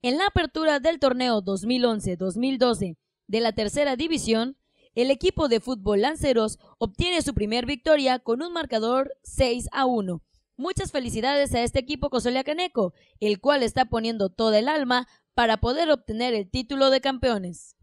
En la apertura del torneo 2011-2012 de la tercera división, el equipo de fútbol Lanceros obtiene su primer victoria con un marcador 6 a 1. Muchas felicidades a este equipo Caneco, el cual está poniendo toda el alma para poder obtener el título de campeones.